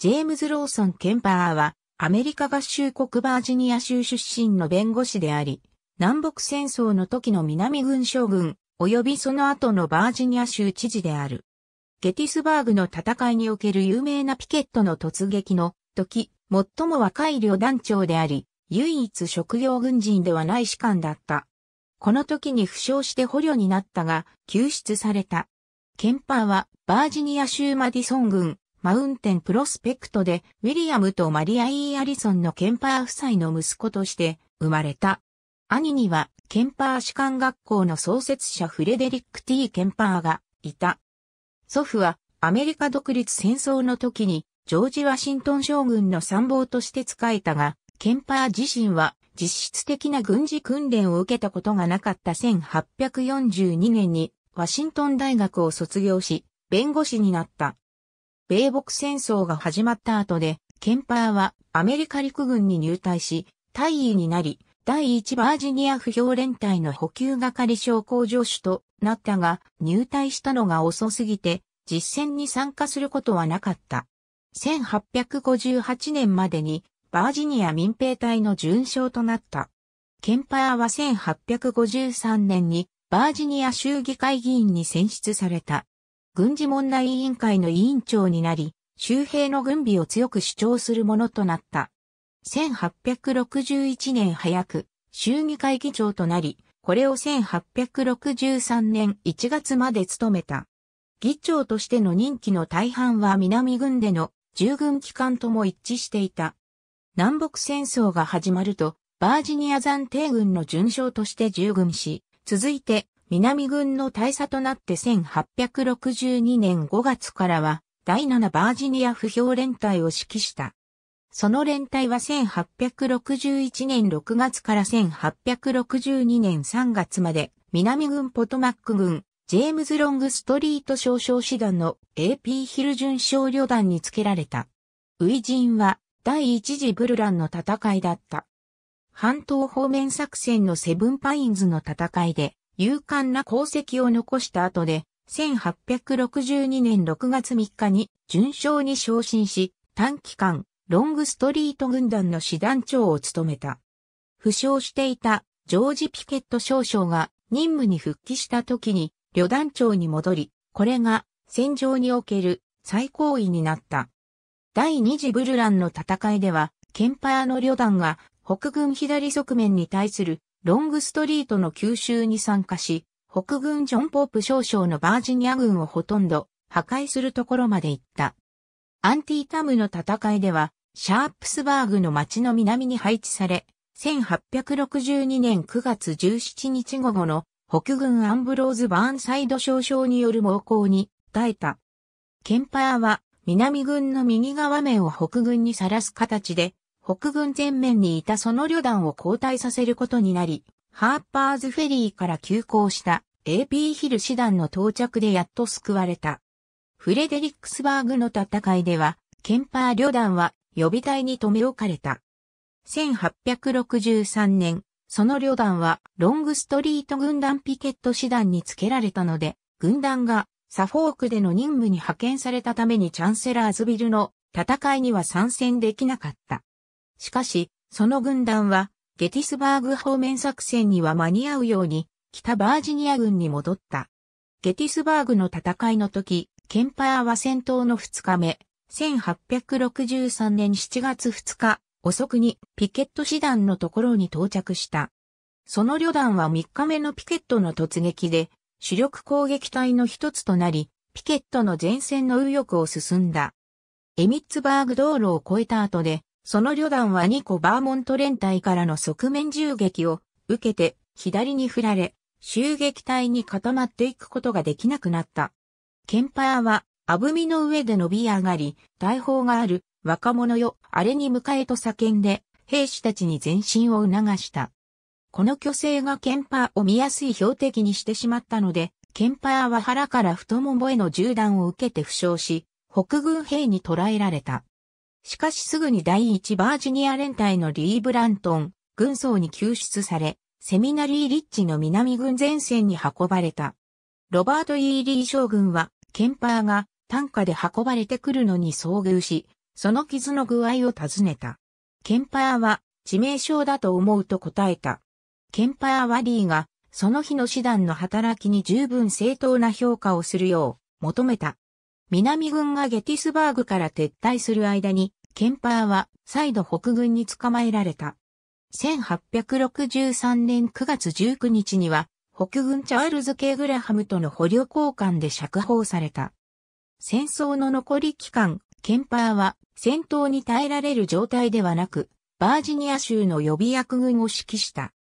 ジェームズ・ローソン・ケンパーは、アメリカ合衆国バージニア州出身の弁護士であり、南北戦争の時の南軍将軍、及びその後のバージニア州知事である。ゲティスバーグの戦いにおける有名なピケットの突撃の時、最も若い旅団長であり、唯一職業軍人ではない士官だった。この時に負傷して捕虜になったが、救出された。ケンパーはバージニア州マディソン軍、マウンテンプロスペクトで、ウィリアムとマリア・イー・アリソンのケンパー夫妻の息子として生まれた。兄には、ケンパー士官学校の創設者フレデリック・ T・ ケンパーがいた。祖父は、アメリカ独立戦争の時に、ジョージ・ワシントン将軍の参謀として仕えたが、ケンパー自身は実質的な軍事訓練を受けたことがなかった1842年にワシントン大学を卒業し、弁護士になった。米北戦争が始まった後で、ケンパーはアメリカ陸軍に入隊し、大尉になり、第1バージニア不評連隊の補給係将校助手となったが、入隊したのが遅すぎて、実戦に参加することはなかった。1858年までに、バージニア民兵隊の準将となった。ケンパーは1853年に、バージニア州議会議員に選出された。軍事問題委員会の委員長になり、周平の軍備を強く主張するものとなった。1861年早く、衆議会議長となり、これを1863年1月まで務めた。議長としての任期の大半は南軍での従軍機関とも一致していた。南北戦争が始まると、バージニア暫定軍の順将として従軍し、続いて南軍の大佐となって1862年5月からは、第7バージニア不評連隊を指揮した。その連隊は1861年6月から1862年3月まで、南軍ポトマック軍、ジェームズ・ロング・ストリート少将師団の AP ヒル巡将旅団に付けられた。ウジンは第一次ブルランの戦いだった。半島方面作戦のセブンパインズの戦いで、勇敢な功績を残した後で、1862年6月3日に順将に昇進し、短期間、ロングストリート軍団の師団長を務めた。負傷していたジョージ・ピケット少将が任務に復帰した時に旅団長に戻り、これが戦場における最高位になった。第二次ブルランの戦いでは、ケンパーの旅団が北軍左側面に対するロングストリートの吸収に参加し、北軍ジョン・ポープ少将のバージニア軍をほとんど破壊するところまで行った。アンティータムの戦いでは、シャープスバーグの町の南に配置され、1862年9月17日午後の北軍アンブローズ・バーンサイド少将による猛攻に耐えた。ケンパーは南軍の右側面を北軍にさらす形で北軍前面にいたその旅団を交代させることになり、ハーパーズフェリーから急行した AP ヒル師団の到着でやっと救われた。フレデリックスバーグの戦いでは、ケンパー旅団は予備隊に留め置かれた。1863年、その旅団はロングストリート軍団ピケット師団に付けられたので、軍団がサフォークでの任務に派遣されたためにチャンセラーズビルの戦いには参戦できなかった。しかし、その軍団は、ゲティスバーグ方面作戦には間に合うように、北バージニア軍に戻った。ゲティスバーグの戦いの時、ケンパーは戦闘の2日目、1863年7月2日、遅くにピケット師団のところに到着した。その旅団は3日目のピケットの突撃で、主力攻撃隊の一つとなり、ピケットの前線の右翼を進んだ。エミッツバーグ道路を越えた後で、その旅団は2個バーモント連隊からの側面銃撃を受けて左に振られ、襲撃隊に固まっていくことができなくなった。ケンパーは、あぶみの上で伸び上がり、大砲がある、若者よ、あれに迎えと叫んで、兵士たちに前進を促した。この巨勢がケンパーを見やすい標的にしてしまったので、ケンパーは腹から太ももへの銃弾を受けて負傷し、北軍兵に捕らえられた。しかしすぐに第一バージニア連隊のリー・ブラントン、軍曹に救出され、セミナリー・リッチの南軍前線に運ばれた。ロバート・イーリー将軍は、ケンパーが担架で運ばれてくるのに遭遇し、その傷の具合を尋ねた。ケンパーは致命傷だと思うと答えた。ケンパーはリーが、その日の師団の働きに十分正当な評価をするよう求めた。南軍がゲティスバーグから撤退する間に、ケンパーは再度北軍に捕まえられた。1863年9月19日には、北軍チャールズ・ケイ・グラハムとの捕虜交換で釈放された。戦争の残り期間、ケンパーは戦闘に耐えられる状態ではなく、バージニア州の予備役軍を指揮した。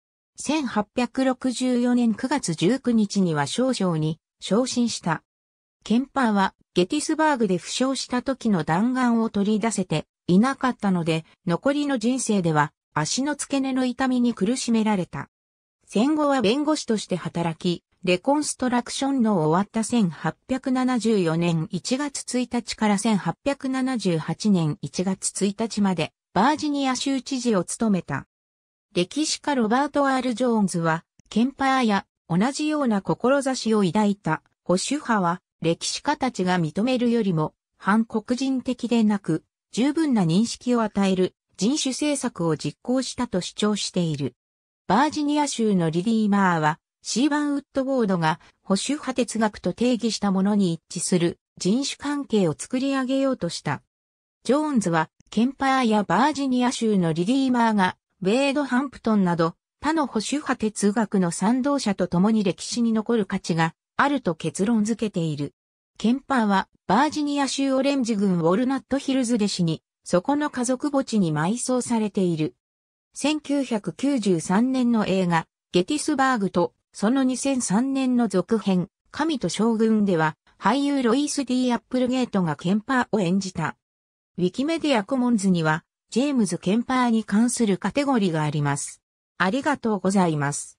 1864年9月19日には少将に昇進した。ケンパーはゲティスバーグで負傷した時の弾丸を取り出せていなかったので、残りの人生では足の付け根の痛みに苦しめられた。戦後は弁護士として働き、レコンストラクションの終わった1874年1月1日から1878年1月1日までバージニア州知事を務めた。歴史家ロバート・アール・ジョーンズは、ケンパーや同じような志を抱いた保守派は歴史家たちが認めるよりも、反黒人的でなく、十分な認識を与える人種政策を実行したと主張している。バージニア州のリリーマーは、シーバンウッドボードが保守派哲学と定義したものに一致する人種関係を作り上げようとした。ジョーンズは、ケンパーやバージニア州のリリーマーが、ウェード・ハンプトンなど、他の保守派哲学の賛同者と共に歴史に残る価値があると結論付けている。ケンパーはバージニア州オレンジ郡ウォルナットヒルズで死に、そこの家族墓地に埋葬されている。1993年の映画、ゲティスバーグと、その2003年の続編、神と将軍では、俳優ロイス・ディ・アップルゲートがケンパーを演じた。ウィキメディアコモンズには、ジェームズ・ケンパーに関するカテゴリーがあります。ありがとうございます。